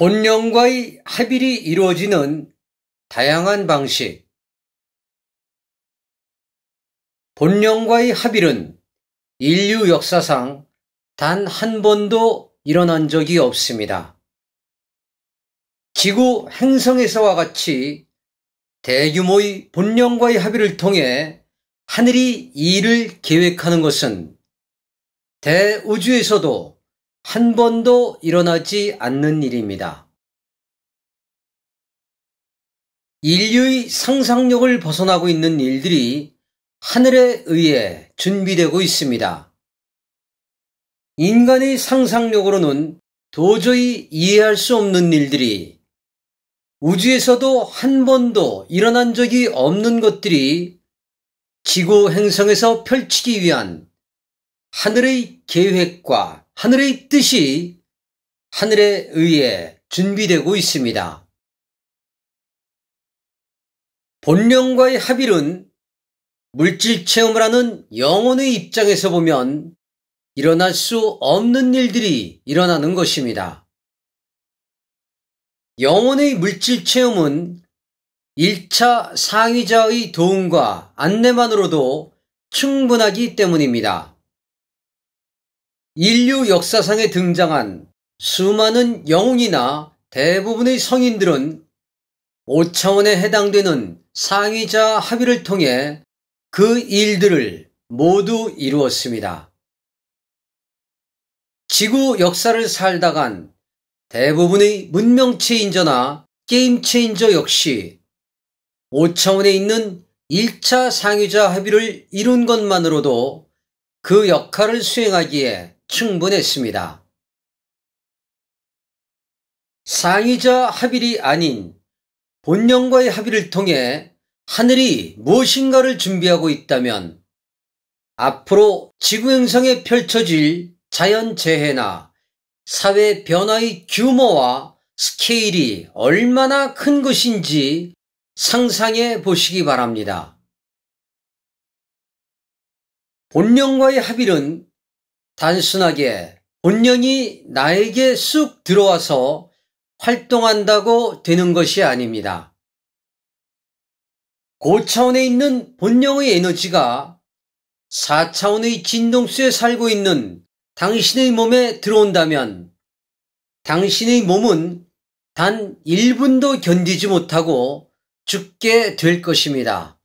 본령과의 합일이 이루어지는 다양한 방식 본령과의 합일은 인류 역사상 단 한 번도 일어난 적이 없습니다. 지구 행성에서와 같이 대규모의 본령과의 합의를 통해 하늘이 일을 계획하는 것은 대우주에서도 한 번도 일어나지 않는 일입니다. 인류의 상상력을 벗어나고 있는 일들이 하늘에 의해 준비되고 있습니다. 인간의 상상력으로는 도저히 이해할 수 없는 일들이 우주에서도 한 번도 일어난 적이 없는 것들이 지구 행성에서 펼치기 위한 하늘의 계획과 하늘의 뜻이 하늘에 의해 준비되고 있습니다. 본령과의 합일은 물질 체험을 하는 영혼의 입장에서 보면 일어날 수 없는 일들이 일어나는 것입니다. 영혼의 물질 체험은 1차 상위자의 도움과 안내만으로도 충분하기 때문입니다. 인류 역사상에 등장한 수많은 영웅이나 대부분의 성인들은 5차원에 해당되는 상위자 합의를 통해 그 일들을 모두 이루었습니다. 지구 역사를 살다간 대부분의 문명 체인저나 게임 체인저 역시 5차원에 있는 1차 상위자 합의를 이룬 것만으로도 그 역할을 수행하기에 충분했습니다. 상의자 합일이 아닌 본령과의 합의를 통해 하늘이 무엇인가를 준비하고 있다면 앞으로 지구행성에 펼쳐질 자연재해나 사회 변화의 규모와 스케일이 얼마나 큰 것인지 상상해 보시기 바랍니다. 본령과의 합일은 단순하게 본령이 나에게 쑥 들어와서 활동한다고 되는 것이 아닙니다. 고차원에 있는 본령의 에너지가 4차원의 진동수에 살고 있는 당신의 몸에 들어온다면 당신의 몸은 단 1분도 견디지 못하고 죽게 될 것입니다.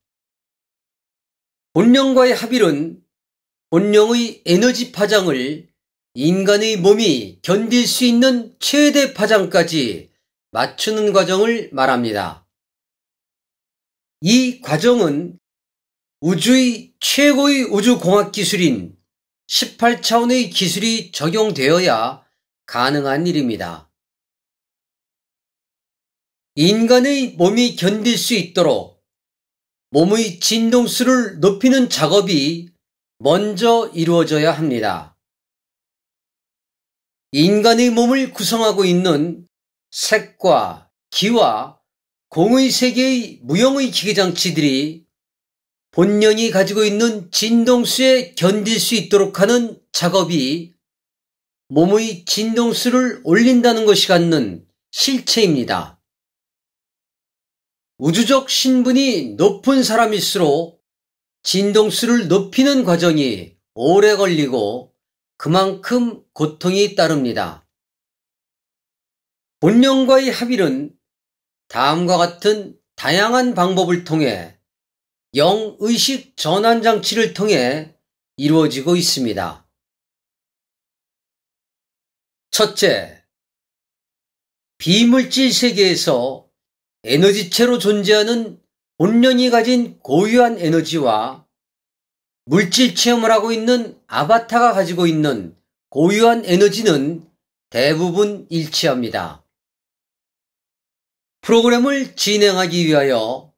본령과의 합일은 본령의 에너지 파장을 인간의 몸이 견딜 수 있는 최대 파장까지 맞추는 과정을 말합니다. 이 과정은 우주의 최고의 우주공학 기술인 18차원의 기술이 적용되어야 가능한 일입니다. 인간의 몸이 견딜 수 있도록 몸의 진동수를 높이는 작업이 먼저 이루어져야 합니다. 인간의 몸을 구성하고 있는 색과 기와 공의 세계의 무형의 기계장치들이 본연이 가지고 있는 진동수에 견딜 수 있도록 하는 작업이 몸의 진동수를 올린다는 것이 갖는 실체입니다. 우주적 신분이 높은 사람일수록 진동수를 높이는 과정이 오래 걸리고 그만큼 고통이 따릅니다. 본령과의 합일은 다음과 같은 다양한 방법을 통해 영의식 전환 장치를 통해 이루어지고 있습니다. 첫째, 비물질 세계에서 에너지체로 존재하는 본년이 가진 고유한 에너지와 물질 체험을 하고 있는 아바타가 가지고 있는 고유한 에너지는 대부분 일치합니다. 프로그램을 진행하기 위하여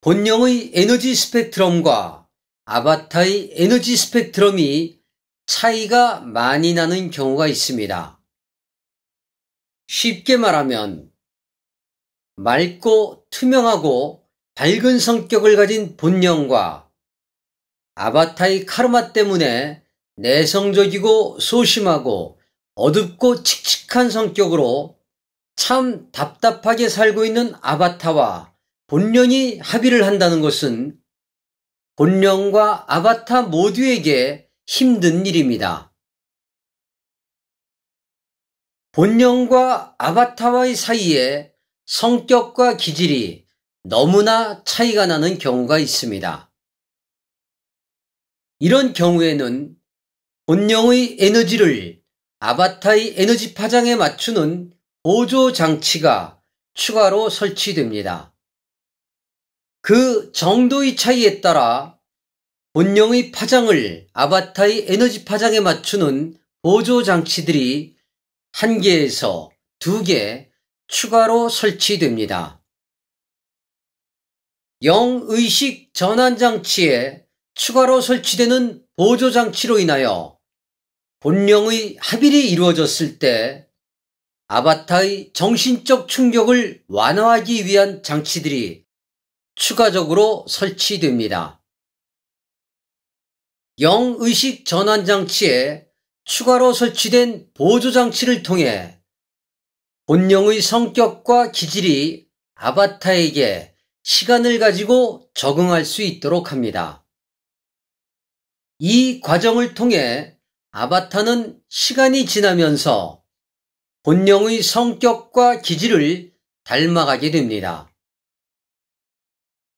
본령의 에너지 스펙트럼과 아바타의 에너지 스펙트럼이 차이가 많이 나는 경우가 있습니다. 쉽게 말하면 맑고 투명하고 밝은 성격을 가진 본령과 아바타의 카르마 때문에 내성적이고 소심하고 어둡고 칙칙한 성격으로 참 답답하게 살고 있는 아바타와 본령이 합의를 한다는 것은 본령과 아바타 모두에게 힘든 일입니다. 본령과 아바타와의 사이에 성격과 기질이 너무나 차이가 나는 경우가 있습니다. 이런 경우에는 본영의 에너지를 아바타의 에너지 파장에 맞추는 보조 장치가 추가로 설치됩니다. 그 정도의 차이에 따라 본영의 파장을 아바타의 에너지 파장에 맞추는 보조 장치들이 한개에서두 개 추가로 설치됩니다. 영의식 전환장치에 추가로 설치되는 보조장치로 인하여 본령의 합일이 이루어졌을 때 아바타의 정신적 충격을 완화하기 위한 장치들이 추가적으로 설치됩니다. 영의식 전환장치에 추가로 설치된 보조장치를 통해 본령의 성격과 기질이 아바타에게 시간을 가지고 적응할 수 있도록 합니다. 이 과정을 통해 아바타는 시간이 지나면서 본령의 성격과 기질을 닮아가게 됩니다.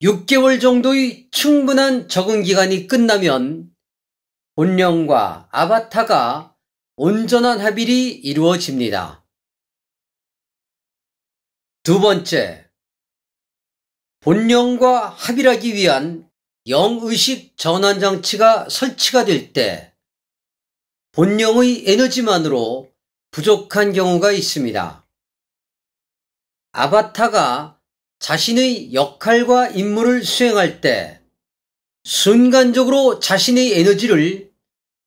6개월 정도의 충분한 적응 기간이 끝나면 본령과 아바타가 온전한 합일이 이루어집니다. 두 번째, 본령과 합일하기 위한 영의식 전환장치가 설치가 될 때 본령의 에너지만으로 부족한 경우가 있습니다. 아바타가 자신의 역할과 임무를 수행할 때 순간적으로 자신의 에너지를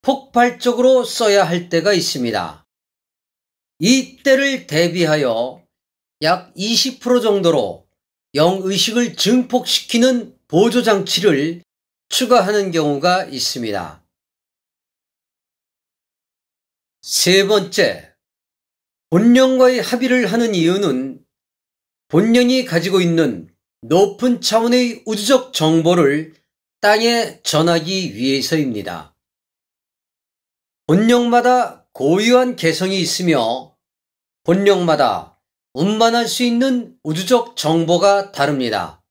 폭발적으로 써야 할 때가 있습니다. 이 때를 대비하여 약 20% 정도로 영의식을 증폭시키는 보조장치를 추가하는 경우가 있습니다. 세 번째, 본령과의 합의를 하는 이유는 본령이 가지고 있는 높은 차원의 우주적 정보를 땅에 전하기 위해서입니다. 본령마다 고유한 개성이 있으며 본령마다 운반할 수 있는 우주적 정보가 다릅니다.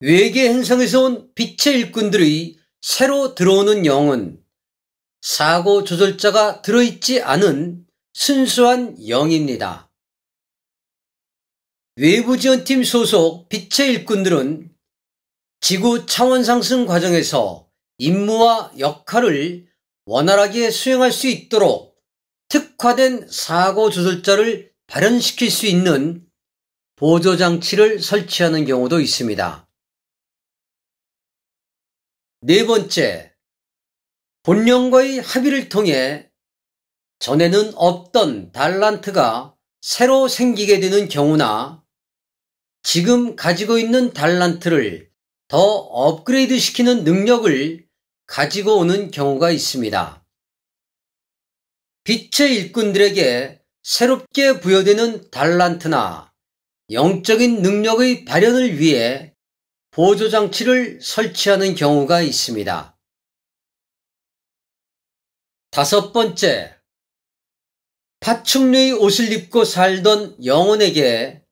외계 행성에서 온 빛의 일꾼들의 새로 들어오는 영은 사고 조절자가 들어있지 않은 순수한 영입니다. 외부지원팀 소속 빛의 일꾼들은 지구 차원 상승 과정에서 임무와 역할을 원활하게 수행할 수 있도록 특화된 사고 조절자를 발현시킬 수 있는 보조장치를 설치하는 경우도 있습니다. 네 번째, 본령과의 합의를 통해 전에는 없던 달란트가 새로 생기게 되는 경우나 지금 가지고 있는 달란트를 더 업그레이드 시키는 능력을 가지고 오는 경우가 있습니다. 빛의 일꾼들에게 새롭게 부여되는 달란트나 영적인 능력의 발현을 위해 보조장치를 설치하는 경우가 있습니다. 다섯 번째, 파충류의 옷을 입고 살던 영혼에게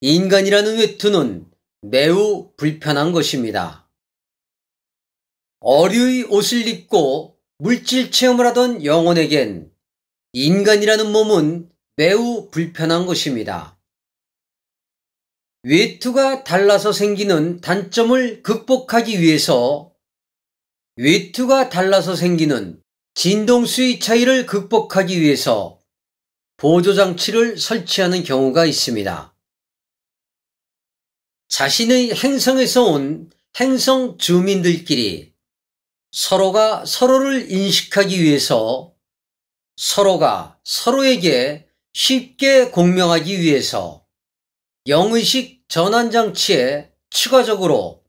인간이라는 외투는 매우 불편한 것입니다. 어류의 옷을 입고 물질 체험을 하던 영혼에겐 인간이라는 몸은 매우 불편한 것입니다. 외투가 달라서 생기는 단점을 극복하기 위해서 외투가 달라서 생기는 진동수의 차이를 극복하기 위해서 보조장치를 설치하는 경우가 있습니다. 자신의 행성에서 온 행성 주민들끼리 서로가 서로를 인식하기 위해서 서로가 서로에게 쉽게 공명하기 위해서 영의식 전환장치에 추가적으로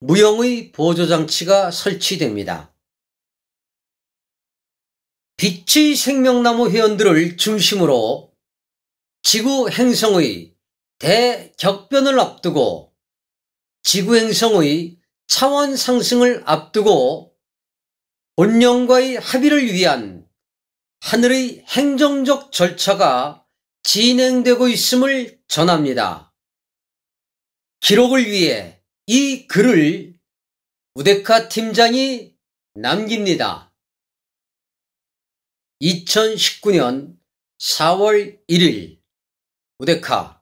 무형의 보조장치가 설치됩니다. 빛의 생명나무 회원들을 중심으로 지구 행성의 대격변을 앞두고 지구 행성의 차원 상승을 앞두고 본령과의 합의를 위한 하늘의 행정적 절차가 진행되고 있음을 전합니다. 기록을 위해 이 글을 우데카 팀장이 남깁니다. 2019년 4월 1일 우데카